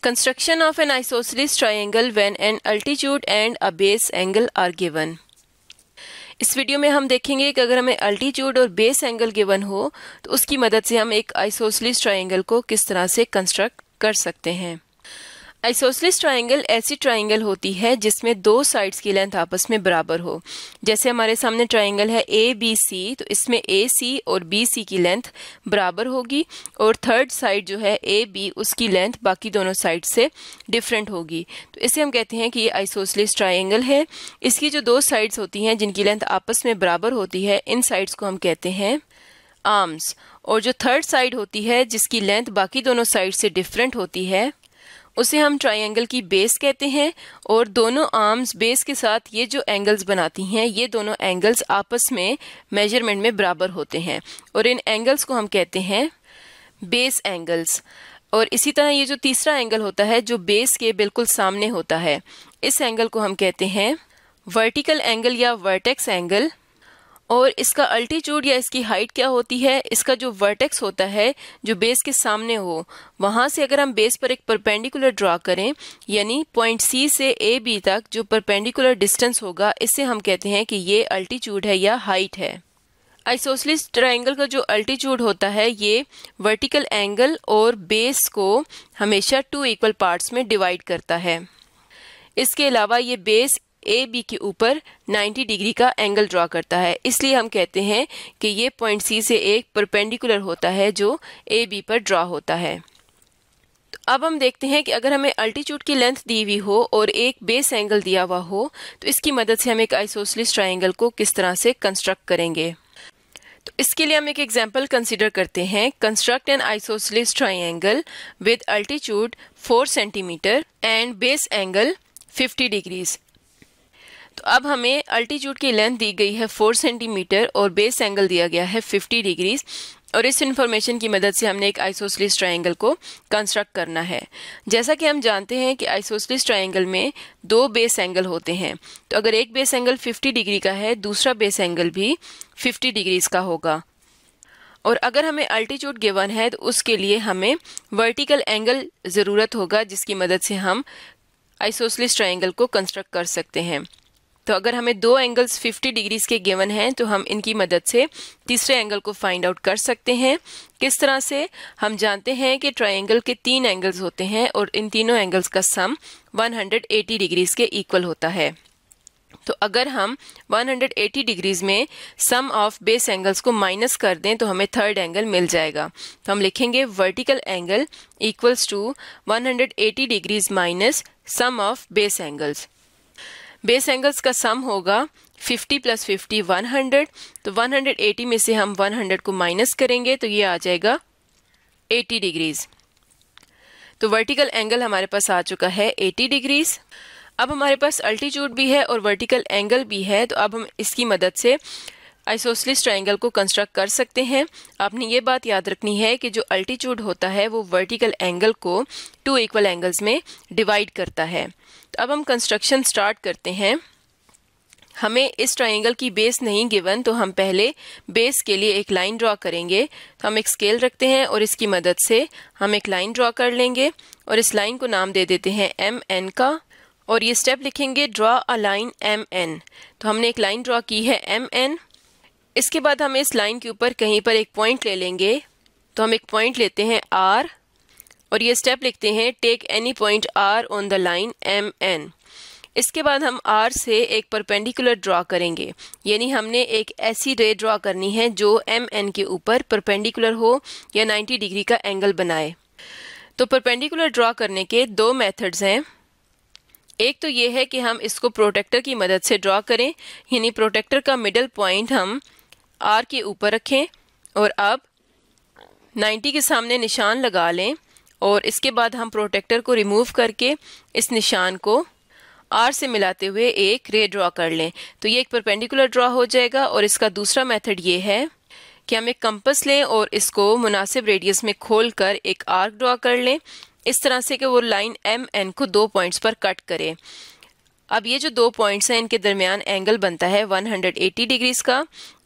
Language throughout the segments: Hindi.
Construction of an isosceles triangle when an altitude and a base angle are given. इस वीडियो में हम देखेंगे कि अगर हमें अल्टीट्यूड और बेस एंगल गिवन हो तो उसकी मदद से हम एक आइसोसलिस ट्राइंगल को किस तरह से कंस्ट्रक्ट कर सकते हैं आइसोसलिस ट्राइंगल ऐसी ट्राइंगल होती है जिसमें दो साइड्स की लेंथ आपस में बराबर हो जैसे हमारे सामने ट्राइंगल है ए बी सी तो इसमें ए सी और बी सी की लेंथ बराबर होगी और थर्ड साइड जो है ए बी उसकी लेंथ बाकी दोनों साइड से डिफरेंट होगी तो इसे हम कहते हैं कि ये आइसोसलिस ट्राइंगल है इसकी जो दो साइड्स होती हैं जिनकी लेंथ आपस में बराबर होती है इन साइड्स को हम कहते हैं आर्म्स और जो थर्ड साइड होती है जिसकी लेंथ बाकी दोनों साइड से डिफरेंट होती है उसे हम ट्राइंगल की बेस कहते हैं और दोनों आर्म्स बेस के साथ ये जो एंगल्स बनाती हैं ये दोनों एंगल्स आपस में मेजरमेंट में बराबर होते हैं और इन एंगल्स को हम कहते हैं बेस एंगल्स और इसी तरह ये जो तीसरा एंगल होता है जो बेस के बिल्कुल सामने होता है इस एंगल को हम कहते हैं वर्टिकल एंगल या वर्टेक्स एंगल और इसका अल्टीट्यूड या इसकी हाइट क्या होती है इसका जो वर्टेक्स होता है जो बेस के सामने हो वहाँ से अगर हम बेस पर एक परपेंडिकुलर ड्रा करें यानी पॉइंट सी से ए बी तक जो परपेंडिकुलर डिस्टेंस होगा इससे हम कहते हैं कि ये अल्टीट्यूड है या हाइट है आइसोसलिस ट्राइंगल का जो अल्टीट्यूड होता है ये वर्टिकल एंगल और बेस को हमेशा टू इक्वल पार्ट्स में डिवाइड करता है इसके अलावा ये बेस ए बी के ऊपर 90 डिग्री का एंगल ड्रा करता है इसलिए हम कहते हैं कि ये पॉइंट सी से एक परपेंडिकुलर होता है जो ए बी पर ड्रा होता है तो अब हम देखते हैं कि अगर हमें अल्टीट्यूड की लेंथ दी हुई हो और एक बेस एंगल दिया हुआ हो तो इसकी मदद से हम एक आइसोसलिस ट्राइंगल को किस तरह से कंस्ट्रक्ट करेंगे तो इसके लिए हम एक एग्जाम्पल कंसिडर करते हैं construct an isosceles triangle with altitude four centimetre and base angle 50 degrees तो अब हमें अल्टीट्यूड की लेंथ दी गई है फोर सेंटीमीटर और बेस एंगल दिया गया है फिफ्टी डिग्रीज और इस इन्फॉर्मेशन की मदद से हमने एक आइसोसलिस ट्रायंगल को कंस्ट्रक्ट करना है जैसा कि हम जानते हैं कि आइसोसलिस ट्रायंगल में दो बेस एंगल होते हैं तो अगर एक बेस एंगल 50 डिग्री का है दूसरा बेस एंगल भी 50 डिग्रीज का होगा और अगर हमें अल्टीट्यूड गिवन है तो उसके लिए हमें वर्टिकल एंगल ज़रूरत होगा जिसकी मदद से हम आइसोसलिस ट्राइंगल को कंस्ट्रक्ट कर सकते हैं तो अगर हमें दो एंगल्स 50 डिग्रीज के गिवन हैं तो हम इनकी मदद से तीसरे एंगल को फाइंड आउट कर सकते हैं किस तरह से हम जानते हैं कि ट्राइंगल के तीन एंगल्स होते हैं और इन तीनों एंगल्स का सम 180 डिग्रीज के इक्वल होता है तो अगर हम 180 डिग्रीज में सम ऑफ बेस एंगल्स को माइनस कर दें तो हमें थर्ड एंगल मिल जाएगा तो हम लिखेंगे vertical angle equals to 180 degrees minus sum of base angles base angles का सम होगा 50 प्लस फिफ्टी वन हंड्रेड तो 180 में से हम 100 को माइनस करेंगे तो ये आ जाएगा 80 डिग्रीज तो वर्टिकल एंगल हमारे पास आ चुका है 80 डिग्रीज अब हमारे पास अल्टीट्यूड भी है और वर्टिकल एंगल भी है तो अब हम इसकी मदद से आइसोसलिस ट्राइंगल को कंस्ट्रक्ट कर सकते हैं आपने ये बात याद रखनी है कि जो अल्टीट्यूड होता है वो वर्टिकल एंगल को टू इक्वल एंगल्स में डिवाइड करता है तो अब हम कंस्ट्रक्शन स्टार्ट करते हैं हमें इस ट्राइंगल की बेस नहीं गिवन तो हम पहले बेस के लिए एक लाइन ड्रा करेंगे तो हम एक स्केल रखते हैं और इसकी मदद से हम एक लाइन ड्रा कर लेंगे और इस लाइन को नाम दे देते हैं एम एन का और ये स्टेप लिखेंगे draw a line M N तो हमने एक लाइन ड्रा की है एम एन इसके बाद हम इस लाइन के ऊपर कहीं पर एक पॉइंट ले लेंगे तो हम एक पॉइंट लेते हैं आर और ये स्टेप लिखते हैं take any point R on the line M N इसके बाद हम आर से एक परपेंडिकुलर ड्रा करेंगे यानी हमने एक ऐसी रे ड्रा करनी है जो एम एन के ऊपर परपेंडिकुलर हो या 90 डिग्री का एंगल बनाए तो परपेंडिकुलर ड्रा करने के दो मेथड्स हैं एक तो ये है कि हम इसको प्रोटेक्टर की मदद से ड्रा करें यानी प्रोटेक्टर का मिडल पॉइंट हम आर के ऊपर रखें और अब 90 के सामने निशान लगा लें और इसके बाद हम प्रोटेक्टर को रिमूव करके इस निशान को आर से मिलाते हुए एक रे ड्रा कर लें तो ये एक परपेंडिकुलर ड्रा हो जाएगा और इसका दूसरा मेथड ये है कि हम एक कंपस लें और इसको मुनासिब रेडियस में खोल कर एक आर्क ड्रा कर लें इस तरह से कि वो लाइन एम एन को दो पॉइंट्स पर कट करें अब ये जो दो पॉइंट्स हैं इनके दरमियान एंगल बनता है 180 डिग्रीज का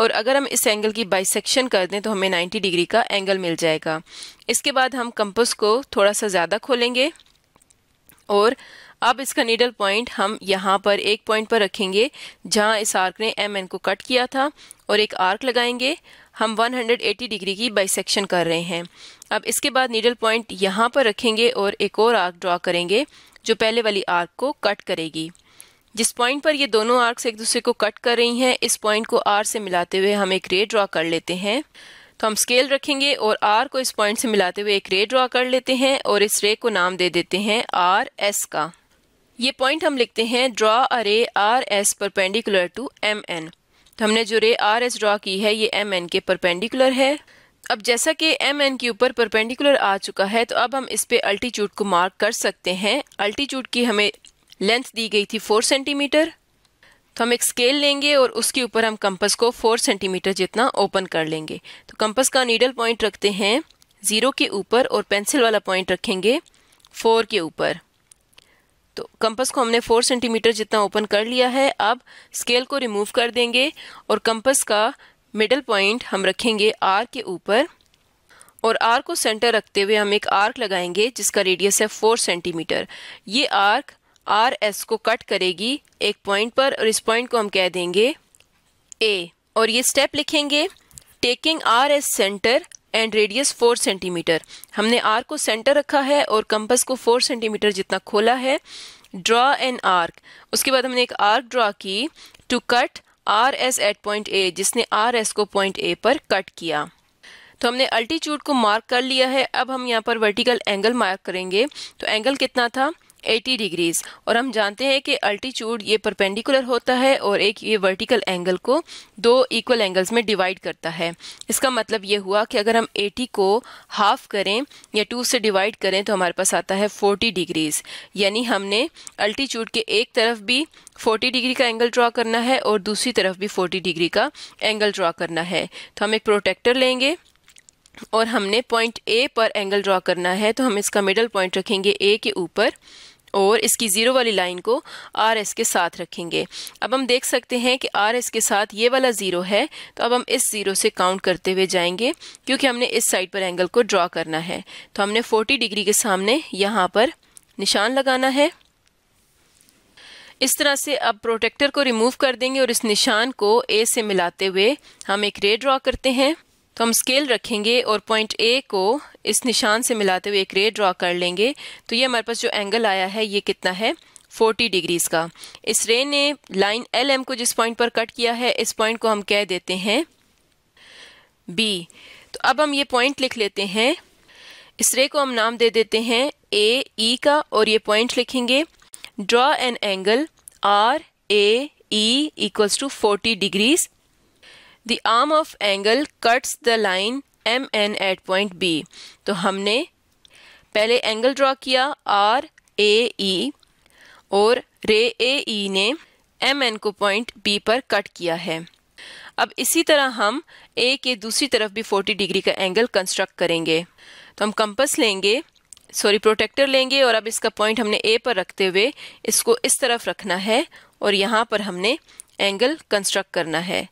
और अगर हम इस एंगल की बाइसेक्शन कर दें तो हमें 90 डिग्री का एंगल मिल जाएगा इसके बाद हम कंपस को थोड़ा सा ज़्यादा खोलेंगे और अब इसका नीडल पॉइंट हम यहाँ पर एक पॉइंट पर रखेंगे जहाँ इस आर्क ने एम एन को कट किया था और एक आर्क लगाएंगे हम 180 डिग्री की बाइसेक्शन कर रहे हैं अब इसके बाद नीडल पॉइंट यहाँ पर रखेंगे और एक और आर्क ड्रॉ करेंगे जो पहले वाली आर्क को कट करेगी जिस पॉइंट पर ये दोनों आर्क्स एक दूसरे को कट कर रही हैं इस पॉइंट को आर से मिलाते हुए हम एक रे ड्रॉ कर लेते हैं तो हम स्केल रखेंगे और आर को इस पॉइंट से मिलाते हुए एक रे ड्रॉ कर लेते हैं और इस रे को नाम दे देते हैं आर एस का ये पॉइंट हम लिखते हैं draw a ray R S perpendicular to M N तो हमने जो रे आर एस ड्रॉ की है ये एम एन के परपेंडिकुलर है अब जैसा कि एम एन के ऊपर परपेंडिकुलर आ चुका है तो अब हम इस पे अल्टीट्यूड को मार्क कर सकते हैं अल्टीट्यूड की हमें लेंथ दी गई थी फोर सेंटीमीटर तो हम एक स्केल लेंगे और उसके ऊपर हम कंपस को फोर सेंटीमीटर जितना ओपन कर लेंगे तो कंपस का नीडल पॉइंट रखते हैं ज़ीरो के ऊपर और पेंसिल वाला पॉइंट रखेंगे फोर के ऊपर तो कंपस को हमने फोर सेंटीमीटर जितना ओपन कर लिया है अब स्केल को रिमूव कर देंगे और कंपस का मिडल पॉइंट हम रखेंगे आर के ऊपर और आर को सेंटर रखते हुए हम एक आर्क लगाएंगे जिसका रेडियस है फोर सेंटीमीटर ये आर्क आर एस को कट करेगी एक पॉइंट पर और इस पॉइंट को हम कह देंगे ए और ये स्टेप लिखेंगे taking R S centre and radius four centimetre हमने आर को सेंटर रखा है और कंपस को फोर सेंटीमीटर जितना खोला है ड्रा एन आर्क उसके बाद हमने एक आर्क ड्रा की to cut R S at point A जिसने आर एस को पॉइंट ए पर कट किया तो हमने अल्टीट्यूड को मार्क कर लिया है अब हम यहाँ पर वर्टिकल एंगल मार्क करेंगे तो एंगल कितना था 80 डिग्रीज और हम जानते हैं कि अल्टीट्यूड ये परपेंडिकुलर होता है और एक ये वर्टिकल एंगल को दो इक्वल एंगल्स में डिवाइड करता है इसका मतलब ये हुआ कि अगर हम 80 को हाफ करें या टू से डिवाइड करें तो हमारे पास आता है 40 डिग्रीज यानी हमने अल्टीट्यूड के एक तरफ भी 40 डिग्री का एंगल ड्रा करना है और दूसरी तरफ भी 40 डिग्री का एंगल ड्रा करना है तो हम एक प्रोटेक्टर लेंगे और हमने पॉइंट ए पर एंगल ड्रा करना है तो हम इसका मिडल पॉइंट रखेंगे ए के ऊपर और इसकी ज़ीरो वाली लाइन को आर एस के साथ रखेंगे अब हम देख सकते हैं कि आर एस के साथ ये वाला ज़ीरो है तो अब हम इस ज़ीरो से काउंट करते हुए जाएंगे क्योंकि हमने इस साइड पर एंगल को ड्रॉ करना है तो हमने फोर्टी डिग्री के सामने यहाँ पर निशान लगाना है इस तरह से अब प्रोटेक्टर को रिमूव कर देंगे और इस निशान को ए से मिलाते हुए हम एक रे ड्रॉ करते हैं तो हम स्केल रखेंगे और पॉइंट ए को इस निशान से मिलाते हुए एक रे ड्रा कर लेंगे तो ये हमारे पास जो एंगल आया है ये कितना है 40 डिग्रीज़ का इस रे ने लाइन एल एम को जिस पॉइंट पर कट किया है इस पॉइंट को हम कह देते हैं बी तो अब हम ये पॉइंट लिख लेते हैं इस रे को हम नाम दे देते हैं ए ई e का और ये पॉइंट लिखेंगे draw an angle R A E equals to forty degrees The arm of angle cuts the line M N at point B तो हमने पहले एंगल ड्रॉ किया आर ए ई और रे ए ई e ने एम एन को पॉइंट बी पर कट किया है अब इसी तरह हम ए के दूसरी तरफ भी 40 डिग्री का एंगल कंस्ट्रक्ट करेंगे तो हम कंपस लेंगे सॉरी प्रोटेक्टर लेंगे और अब इसका पॉइंट हमने ए पर रखते हुए इसको इस तरफ रखना है और यहाँ पर हमने एंगल कंस्ट्रक्ट करना है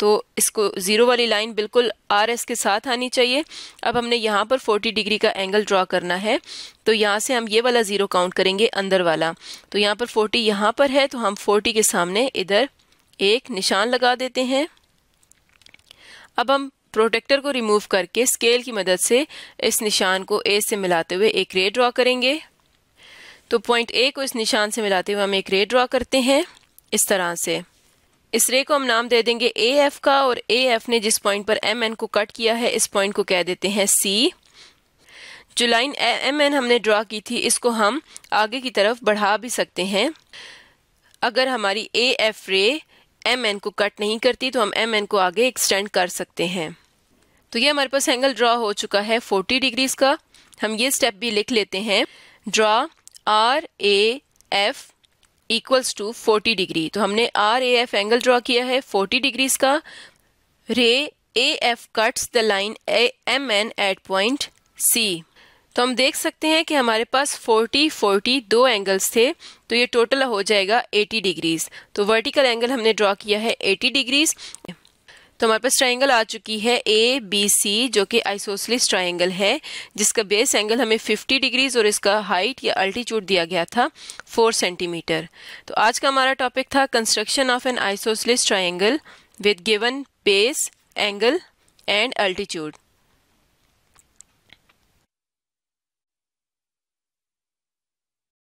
तो इसको ज़ीरो वाली लाइन बिल्कुल आर एस के साथ आनी चाहिए अब हमने यहाँ पर फोर्टी डिग्री का एंगल ड्रा करना है तो यहाँ से हम ये वाला ज़ीरो काउंट करेंगे अंदर वाला तो यहाँ पर फोर्टी यहाँ पर है तो हम फोर्टी के सामने इधर एक निशान लगा देते हैं अब हम प्रोटेक्टर को रिमूव करके स्केल की मदद से इस निशान को ए से मिलाते हुए एक रे ड्रा करेंगे तो पॉइंट ए को इस निशान से मिलाते हुए हम एक रे ड्रा करते हैं इस तरह से इस रे को हम नाम दे देंगे ए एफ का और ए एफ ने जिस पॉइंट पर एम एन को कट किया है इस पॉइंट को कह देते हैं सी जो लाइन एम एन हमने ड्रा की थी इसको हम आगे की तरफ बढ़ा भी सकते हैं अगर हमारी A F ray M N को कट नहीं करती तो हम एम एन को आगे एक्सटेंड कर सकते हैं तो ये हमारे पास एंगल ड्रा हो चुका है 40 डिग्रीज का हम ये स्टेप भी लिख लेते हैं draw R A F equals to 40 degree तो हमने R A F angle draw किया है 40 डिग्रीज का ray A F cuts the line M N at point C तो हम देख सकते हैं कि हमारे पास 40 40 दो एंगल्स थे तो ये टोटल हो जाएगा 80 डिग्रीज तो वर्टिकल एंगल हमने ड्रॉ किया है 80 डिग्रीज तो हमारे पास ट्राइंगल आ चुकी है ए बी सी जो कि आइसोसलिस ट्राइंगल है जिसका बेस एंगल हमें 50 डिग्रीज और इसका हाइट या अल्टीट्यूड दिया गया था 4 सेंटीमीटर तो आज का हमारा टॉपिक था construction of an isosceles triangle with given base angle and altitude